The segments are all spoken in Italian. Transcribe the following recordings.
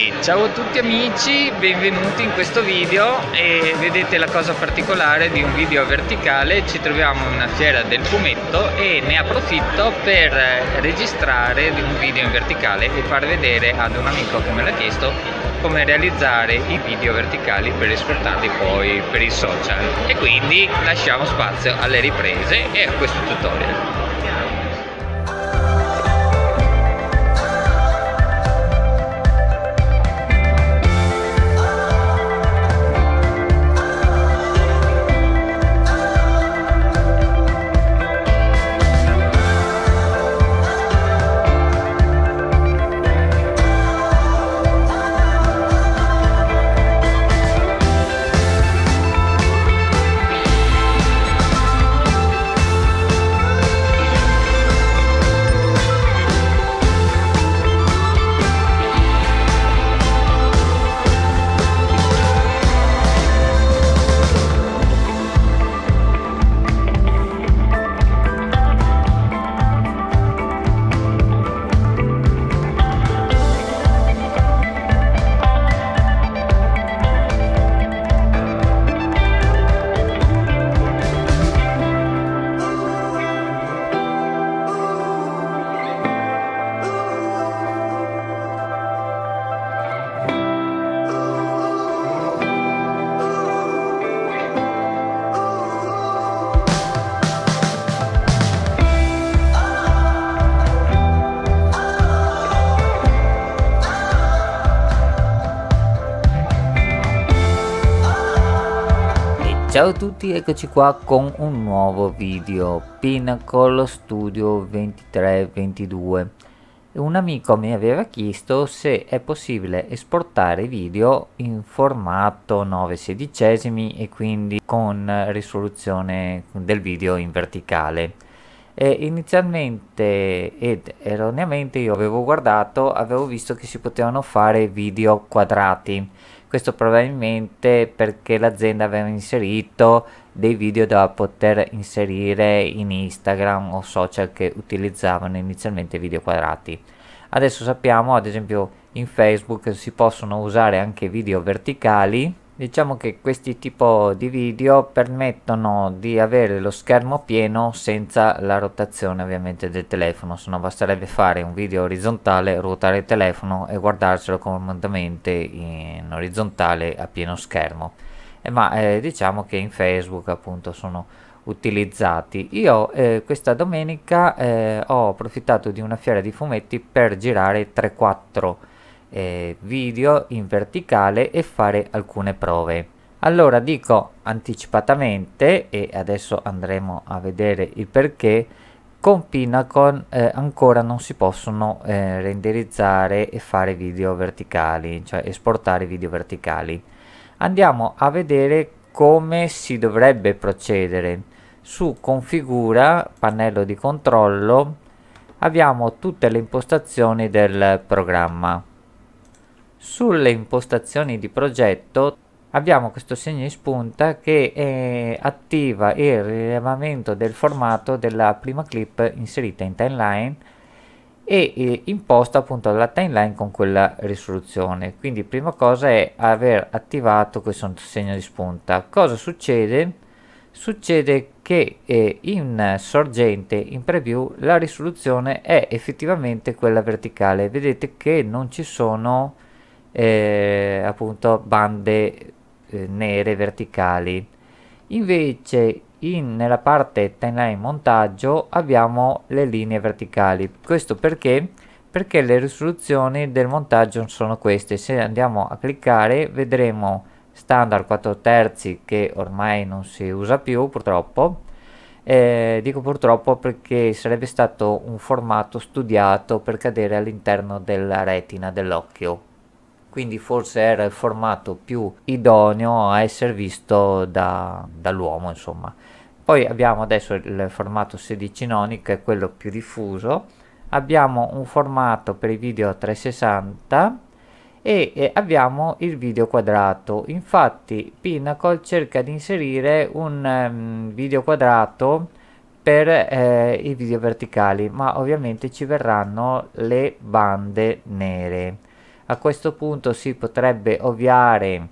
Salve, ciao a tutti amici, benvenuti in questo video e vedete la cosa particolare di un video verticale, ci troviamo in una fiera del fumetto e ne approfitto per registrare un video in verticale e far vedere ad un amico che me l'ha chiesto come realizzare i video verticali per esportarli poi per i social e quindi lasciamo spazio alle riprese e a questo tutorial. Ciao a tutti, eccoci qua con un nuovo video Pinnacle Studio 2322 Un amico mi aveva chiesto se è possibile esportare video in formato 9 sedicesimi e quindi con risoluzione del video in verticale e inizialmente ed erroneamente io avevo guardato avevo visto che si potevano fare video quadrati questo probabilmente perché l'azienda aveva inserito dei video da poter inserire in Instagram o social che utilizzavano inizialmente video quadrati. Adesso sappiamo ad esempio in Facebook si possono usare anche video verticali Diciamo che questi tipi di video permettono di avere lo schermo pieno senza la rotazione ovviamente del telefono, se no basterebbe fare un video orizzontale, ruotare il telefono e guardarselo comodamente in orizzontale a pieno schermo. Eh, ma eh, diciamo che in Facebook appunto sono utilizzati. Io eh, questa domenica eh, ho approfittato di una fiera di fumetti per girare 3-4 video eh, video in verticale e fare alcune prove. Allora dico anticipatamente e adesso andremo a vedere il perché con Pinacon eh, ancora non si possono eh, renderizzare e fare video verticali, cioè esportare video verticali. Andiamo a vedere come si dovrebbe procedere. Su configura, pannello di controllo, abbiamo tutte le impostazioni del programma sulle impostazioni di progetto abbiamo questo segno in spunta che eh, attiva il rilevamento del formato della prima clip inserita in timeline e eh, imposta appunto la timeline con quella risoluzione quindi prima cosa è aver attivato questo segno di spunta cosa succede? succede che eh, in sorgente in preview la risoluzione è effettivamente quella verticale vedete che non ci sono eh, appunto bande eh, nere verticali invece in, nella parte timeline montaggio abbiamo le linee verticali questo perché perché le risoluzioni del montaggio sono queste se andiamo a cliccare vedremo standard 4 terzi che ormai non si usa più purtroppo eh, dico purtroppo perché sarebbe stato un formato studiato per cadere all'interno della retina dell'occhio quindi forse era il formato più idoneo a essere visto da, dall'uomo insomma poi abbiamo adesso il formato 16 noni che è quello più diffuso abbiamo un formato per i video 360 e, e abbiamo il video quadrato infatti Pinnacle cerca di inserire un um, video quadrato per eh, i video verticali ma ovviamente ci verranno le bande nere a questo punto si potrebbe ovviare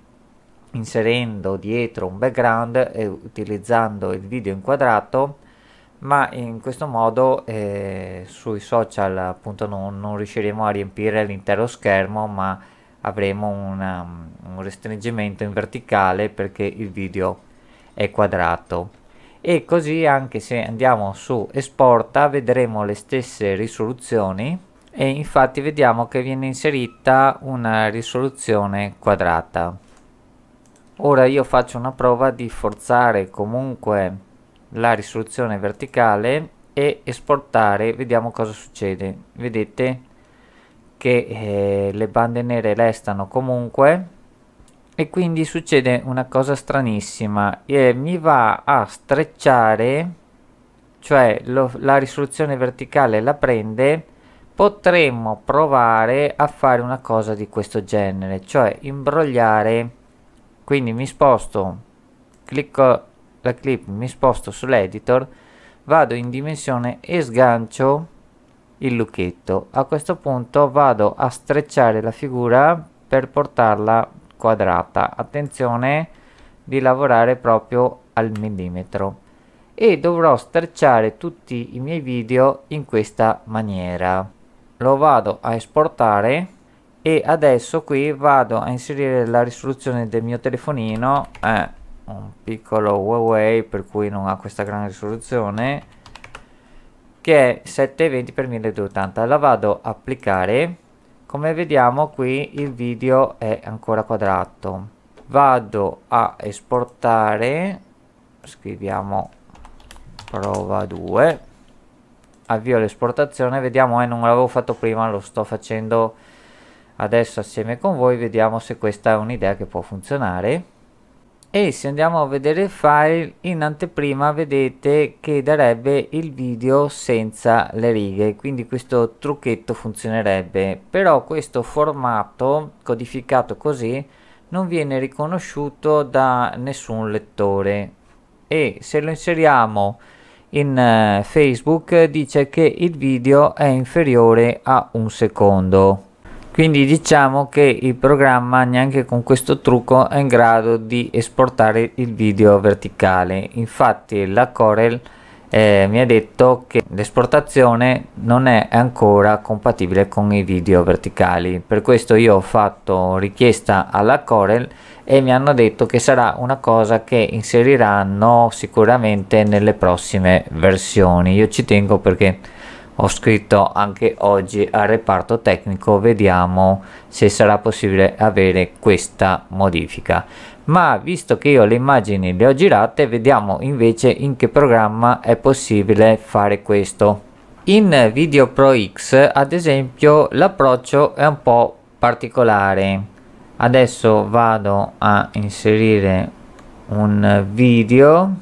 inserendo dietro un background e utilizzando il video inquadrato ma in questo modo eh, sui social appunto non, non riusciremo a riempire l'intero schermo ma avremo una, un restringimento in verticale perché il video è quadrato e così anche se andiamo su esporta vedremo le stesse risoluzioni e infatti vediamo che viene inserita una risoluzione quadrata ora io faccio una prova di forzare comunque la risoluzione verticale e esportare vediamo cosa succede vedete che eh, le bande nere restano comunque e quindi succede una cosa stranissima e mi va a strecciare cioè lo, la risoluzione verticale la prende potremmo provare a fare una cosa di questo genere cioè imbrogliare quindi mi sposto clicco la clip mi sposto sull'editor vado in dimensione e sgancio il lucchetto a questo punto vado a strecciare la figura per portarla quadrata attenzione di lavorare proprio al millimetro e dovrò strecciare tutti i miei video in questa maniera lo vado a esportare e adesso qui vado a inserire la risoluzione del mio telefonino eh, un piccolo Huawei per cui non ha questa gran risoluzione che è 720x1080 la vado a applicare come vediamo qui il video è ancora quadrato vado a esportare scriviamo prova 2 avvio l'esportazione vediamo eh non l'avevo fatto prima lo sto facendo adesso assieme con voi vediamo se questa è un'idea che può funzionare e se andiamo a vedere il file in anteprima vedete che darebbe il video senza le righe quindi questo trucchetto funzionerebbe però questo formato codificato così non viene riconosciuto da nessun lettore e se lo inseriamo in eh, Facebook dice che il video è inferiore a un secondo quindi diciamo che il programma neanche con questo trucco è in grado di esportare il video verticale infatti la Corel eh, mi ha detto che l'esportazione non è ancora compatibile con i video verticali per questo io ho fatto richiesta alla Corel e mi hanno detto che sarà una cosa che inseriranno sicuramente nelle prossime versioni io ci tengo perché ho scritto anche oggi al reparto tecnico vediamo se sarà possibile avere questa modifica ma visto che io le immagini le ho girate vediamo invece in che programma è possibile fare questo in video pro x ad esempio l'approccio è un po particolare adesso vado a inserire un video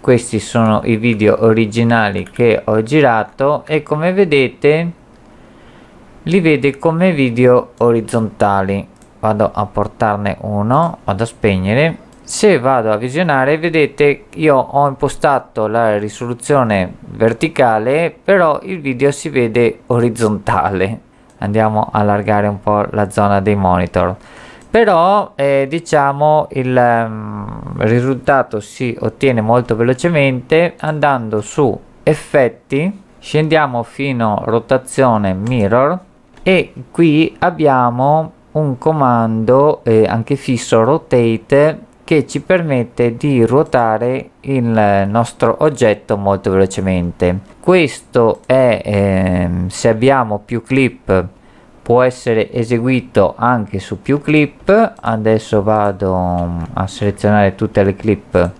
questi sono i video originali che ho girato e come vedete li vede come video orizzontali vado a portarne uno vado a spegnere se vado a visionare vedete io ho impostato la risoluzione verticale però il video si vede orizzontale andiamo a allargare un po' la zona dei monitor però eh, diciamo il um, risultato si ottiene molto velocemente andando su effetti scendiamo fino rotazione mirror e qui abbiamo un comando eh, anche fisso rotate che ci permette di ruotare il nostro oggetto molto velocemente questo è ehm, se abbiamo più clip può essere eseguito anche su più clip adesso vado mm, a selezionare tutte le clip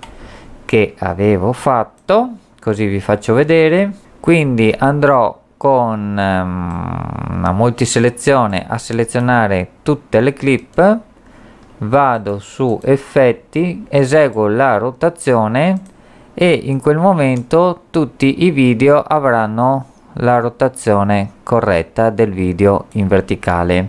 che avevo fatto così vi faccio vedere quindi andrò con um, una multiselezione a selezionare tutte le clip vado su effetti eseguo la rotazione e in quel momento tutti i video avranno la rotazione corretta del video in verticale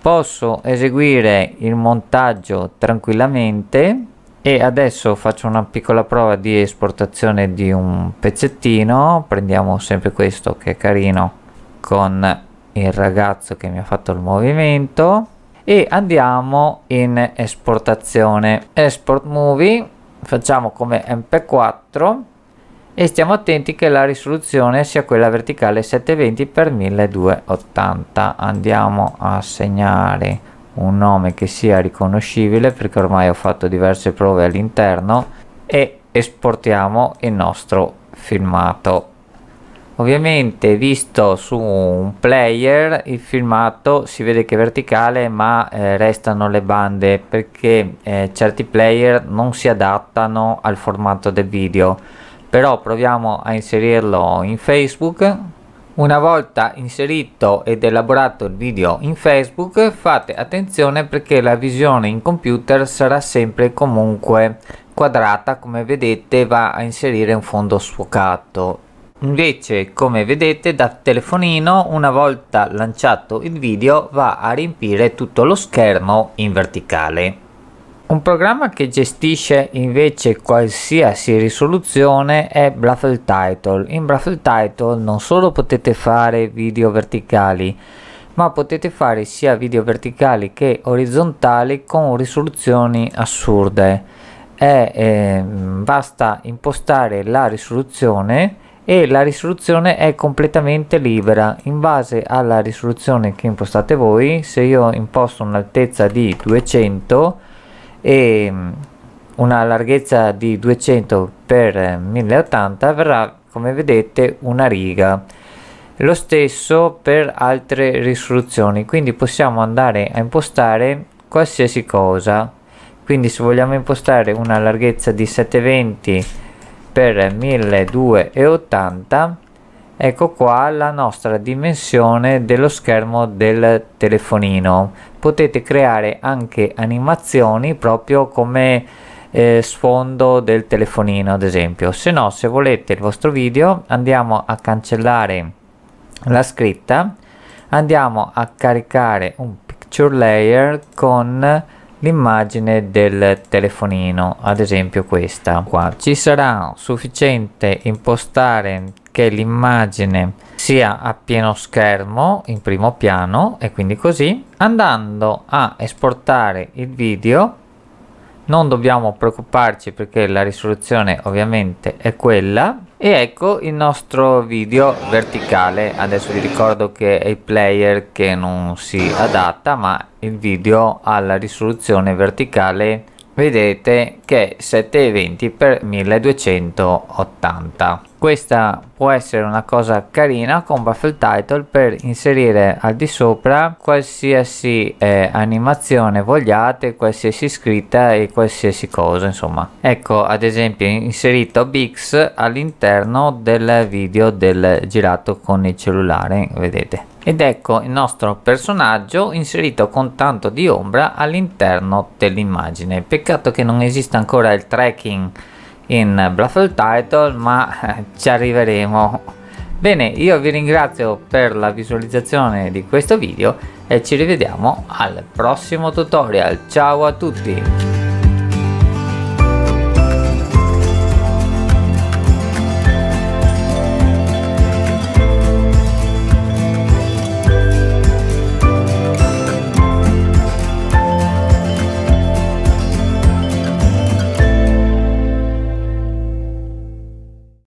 posso eseguire il montaggio tranquillamente e adesso faccio una piccola prova di esportazione di un pezzettino prendiamo sempre questo che è carino con il ragazzo che mi ha fatto il movimento e andiamo in esportazione export movie facciamo come mp4 e stiamo attenti che la risoluzione sia quella verticale 720x1280 andiamo a segnare un nome che sia riconoscibile perché ormai ho fatto diverse prove all'interno e esportiamo il nostro filmato ovviamente visto su un player il filmato si vede che è verticale ma eh, restano le bande perché eh, certi player non si adattano al formato del video però proviamo a inserirlo in facebook una volta inserito ed elaborato il video in facebook fate attenzione perché la visione in computer sarà sempre comunque quadrata come vedete va a inserire un fondo sfocato Invece, come vedete, da telefonino, una volta lanciato il video, va a riempire tutto lo schermo in verticale. Un programma che gestisce invece qualsiasi risoluzione è Bluffle Title. In Bluffle Title non solo potete fare video verticali, ma potete fare sia video verticali che orizzontali con risoluzioni assurde. E, eh, basta impostare la risoluzione e la risoluzione è completamente libera in base alla risoluzione che impostate voi se io imposto un'altezza di 200 e mm, una larghezza di 200 x 1080 avrà come vedete una riga lo stesso per altre risoluzioni quindi possiamo andare a impostare qualsiasi cosa quindi se vogliamo impostare una larghezza di 720 per 1280 ecco qua la nostra dimensione dello schermo del telefonino potete creare anche animazioni proprio come eh, sfondo del telefonino ad esempio se no se volete il vostro video andiamo a cancellare la scritta andiamo a caricare un picture layer con l'immagine del telefonino ad esempio questa qua ci sarà sufficiente impostare che l'immagine sia a pieno schermo in primo piano e quindi così andando a esportare il video non dobbiamo preoccuparci perché la risoluzione ovviamente è quella e ecco il nostro video verticale, adesso vi ricordo che è il player che non si adatta ma il video ha la risoluzione verticale vedete che è 720 x 1280 questa può essere una cosa carina con Baffle Title per inserire al di sopra qualsiasi eh, animazione vogliate, qualsiasi scritta e qualsiasi cosa insomma. Ecco ad esempio inserito Bix all'interno del video del girato con il cellulare, vedete. Ed ecco il nostro personaggio inserito con tanto di ombra all'interno dell'immagine. Peccato che non esista ancora il tracking in Brothel Title, ma eh, ci arriveremo. Bene, io vi ringrazio per la visualizzazione di questo video e ci rivediamo al prossimo tutorial. Ciao a tutti!